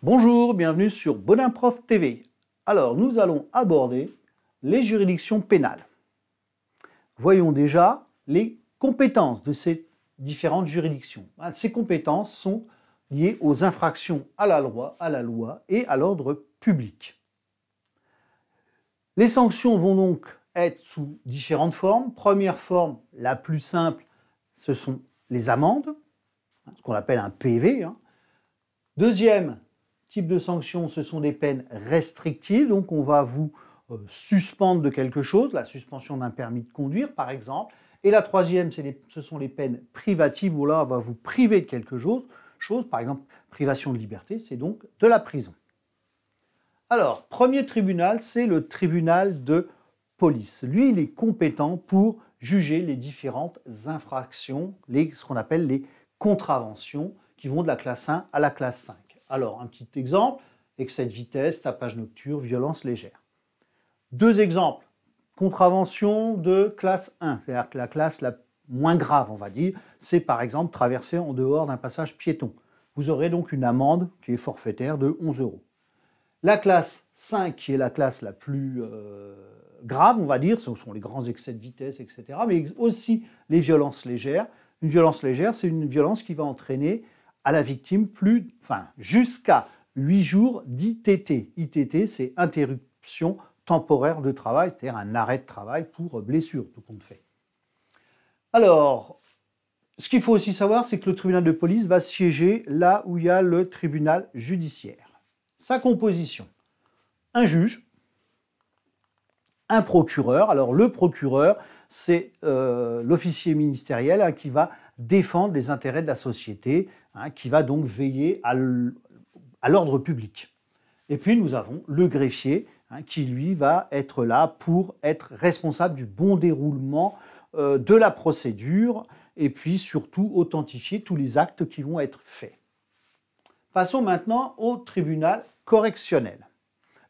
Bonjour, bienvenue sur Bonimprof TV. Alors, nous allons aborder les juridictions pénales. Voyons déjà les compétences de ces différentes juridictions. Hein, ces compétences sont liées aux infractions à la loi, à la loi et à l'ordre public. Les sanctions vont donc être sous différentes formes. Première forme, la plus simple, ce sont les amendes, hein, ce qu'on appelle un PV. Hein. Deuxième, type de sanctions, ce sont des peines restrictives, donc on va vous euh, suspendre de quelque chose, la suspension d'un permis de conduire par exemple. Et la troisième, ce sont les peines privatives, où là on va vous priver de quelque chose, chose par exemple privation de liberté, c'est donc de la prison. Alors, premier tribunal, c'est le tribunal de police. Lui, il est compétent pour juger les différentes infractions, ce qu'on appelle les contraventions, qui vont de la classe 1 à la classe 5. Alors, un petit exemple, excès de vitesse, tapage nocturne, violence légère. Deux exemples, contravention de classe 1, c'est-à-dire que la classe la moins grave, on va dire, c'est par exemple traverser en dehors d'un passage piéton. Vous aurez donc une amende qui est forfaitaire de 11 euros. La classe 5, qui est la classe la plus euh, grave, on va dire, ce sont les grands excès de vitesse, etc., mais aussi les violences légères. Une violence légère, c'est une violence qui va entraîner à la victime plus, enfin, jusqu'à 8 jours d'ITT. ITT, c'est interruption temporaire de travail, c'est-à-dire un arrêt de travail pour blessure, tout compte fait. Alors, ce qu'il faut aussi savoir, c'est que le tribunal de police va siéger là où il y a le tribunal judiciaire. Sa composition, un juge, un procureur. Alors le procureur, c'est euh, l'officier ministériel hein, qui va défendre les intérêts de la société, hein, qui va donc veiller à l'ordre public. Et puis nous avons le greffier, hein, qui lui va être là pour être responsable du bon déroulement euh, de la procédure, et puis surtout authentifier tous les actes qui vont être faits. Passons maintenant au tribunal correctionnel.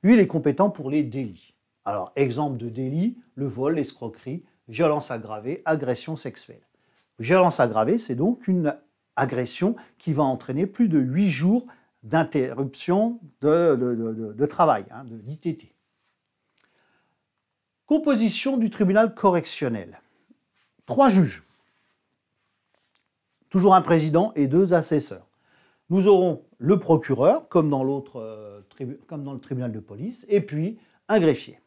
Lui, il est compétent pour les délits. Alors, exemple de délit, le vol, l'escroquerie, violence aggravée, agression sexuelle. Violence aggravée, c'est donc une agression qui va entraîner plus de huit jours d'interruption de, travail, hein, de Composition du tribunal correctionnel. Trois juges, toujours un président et deux assesseurs. Nous aurons le procureur, comme dans, l'autre, euh, comme dans le tribunal de police, et puis un greffier.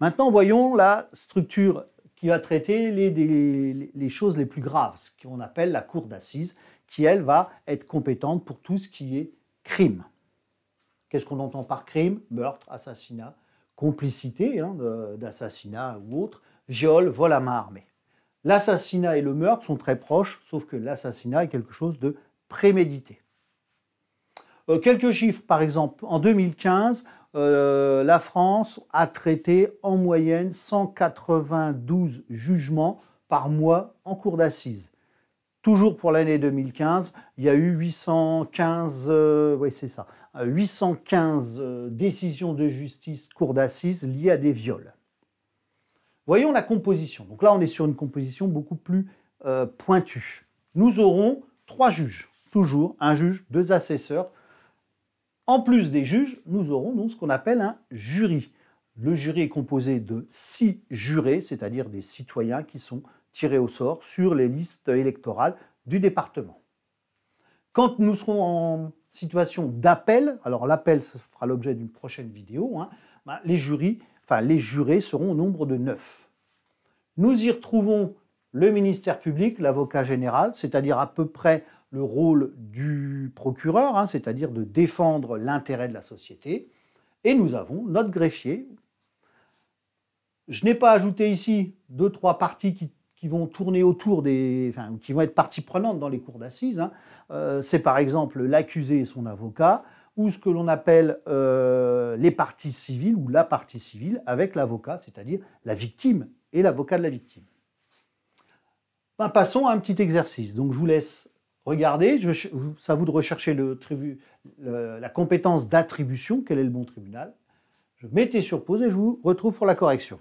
Maintenant, voyons la structure qui va traiter les, choses les plus graves, ce qu'on appelle la cour d'assises, qui, elle, va être compétente pour tout ce qui est crime. Qu'est-ce qu'on entend par crime Meurtre, assassinat, complicité hein, d'assassinat ou autre, viol, vol à main armée. L'assassinat et le meurtre sont très proches, sauf que l'assassinat est quelque chose de prémédité. Euh, quelques chiffres, par exemple, en 2015, euh, la France a traité en moyenne 192 jugements par mois en cour d'assises. Toujours pour l'année 2015, il y a eu 815, euh, ça, 815 euh, décisions de justice cour d'assises liées à des viols. Voyons la composition. Donc là, on est sur une composition beaucoup plus pointue. Nous aurons trois juges, toujours un juge, deux assesseurs, en plus des juges, nous aurons donc ce qu'on appelle un jury. Le jury est composé de six jurés, c'est-à-dire des citoyens qui sont tirés au sort sur les listes électorales du département. Quand nous serons en situation d'appel, alors l'appel fera l'objet d'une prochaine vidéo, hein, ben, les, jurys, enfin, les jurés seront au nombre de neuf. Nous y retrouvons le ministère public, l'avocat général, c'est-à-dire à peu près le rôle du procureur, hein, c'est-à-dire de défendre l'intérêt de la société, et nous avons notre greffier. Je n'ai pas ajouté ici deux, trois parties qui, vont tourner autour des... qui vont être partie prenantes dans les cours d'assises. Hein. Euh, c'est par exemple l'accusé et son avocat, ou ce que l'on appelle euh, les parties civiles ou la partie civile avec l'avocat, c'est-à-dire la victime et l'avocat de la victime. Ben, passons à un petit exercice. Donc je vous laisse regardez, je, ça vous de rechercher la compétence d'attribution, quel est le bon tribunal. Je mettais sur pause et je vous retrouve pour la correction.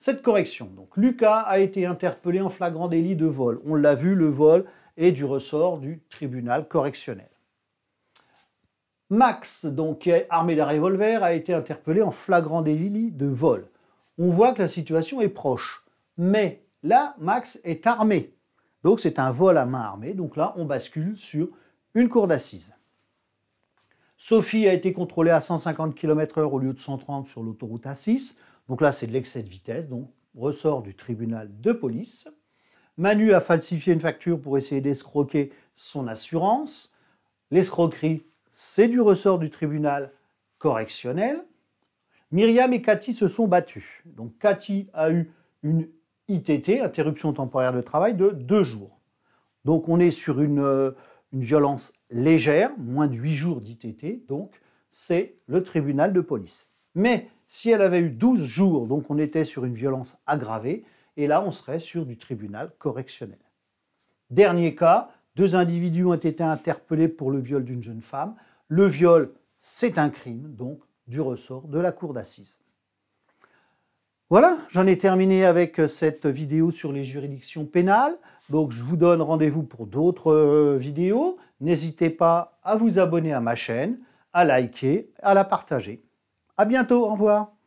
Cette correction, donc Lucas a été interpellé en flagrant délit de vol. On l'a vu, le vol est du ressort du tribunal correctionnel. Max, donc qui est armé d'un revolver, a été interpellé en flagrant délit de vol. On voit que la situation est proche. Mais là, Max est armé. Donc c'est un vol à main armée. Donc là, on bascule sur une cour d'assises. Sophie a été contrôlée à 150 km/h au lieu de 130 sur l'autoroute A6. Donc là, c'est de l'excès de vitesse, donc ressort du tribunal de police. Manu a falsifié une facture pour essayer d'escroquer son assurance. L'escroquerie, c'est du ressort du tribunal correctionnel. Myriam et Cathy se sont battues. Donc Cathy a eu une ITT, interruption temporaire de travail, de deux jours. Donc on est sur une, euh, violence légère, moins de huit jours d'ITT, donc c'est le tribunal de police. Mais si elle avait eu 12 jours, donc on était sur une violence aggravée, et là on serait sur du tribunal correctionnel. Dernier cas, deux individus ont été interpellés pour le viol d'une jeune femme. Le viol, c'est un crime, donc du ressort de la cour d'assises. Voilà, j'en ai terminé avec euh, cette vidéo sur les juridictions pénales. Donc je vous donne rendez-vous pour d'autres euh, vidéos. N'hésitez pas à vous abonner à ma chaîne, à liker, à la partager. À bientôt, au revoir.